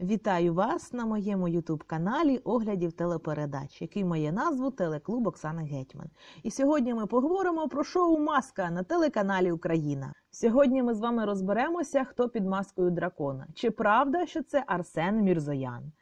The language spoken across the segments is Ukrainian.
Вітаю вас на моєму ютуб-каналі оглядів телепередач, який має назву Телеклуб Оксана Гетьман. І сьогодні ми поговоримо про шоу Маска на телеканалі Україна. Сьогодні ми з вами розберемося, хто під маскою дракона. Чи правда, що це Арсен Мірзоян?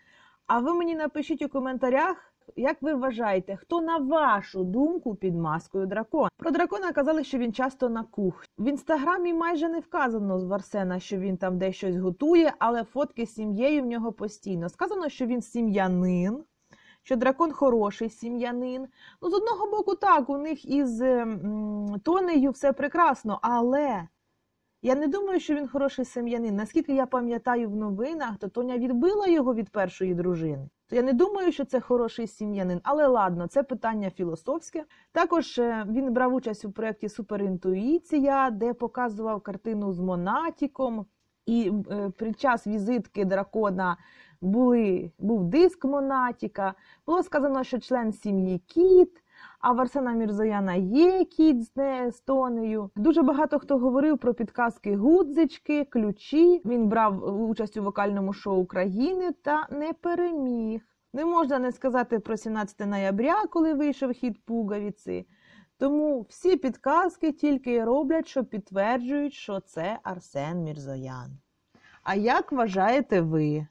А ви мені напишіть у коментарях. Як ви вважаєте, хто на вашу думку під маскою дракона? Про дракона казали, що він часто на кухні. В інстаграмі майже не вказано з Варсена, що він там десь щось готує, але фотки з сім'єю в нього постійно. Сказано, що він сім'янин, що дракон хороший сім'янин. Ну, з одного боку, так, у них із м, ем, тонею все прекрасно, але я не думаю, що він хороший сім'янин. Наскільки я пам'ятаю в новинах, то Тоня відбила його від першої дружини. То я не думаю, що це хороший сім'янин, але ладно, це питання філософське. Також е, він брав участь у проєкті Суперінтуїція, де показував картину з Монатіком. І е, під час візитки дракона були, був диск Монатіка. Було сказано, що член сім'ї Кіт. А в Арсена Мірзояна є кіт з Естонею. Дуже багато хто говорив про підказки гудзички, ключі. Він брав участь у вокальному шоу України та не переміг. Не можна не сказати про 17 ноября, коли вийшов хід Пугавіці. Тому всі підказки тільки роблять, що підтверджують, що це Арсен Мірзоян. А як вважаєте ви?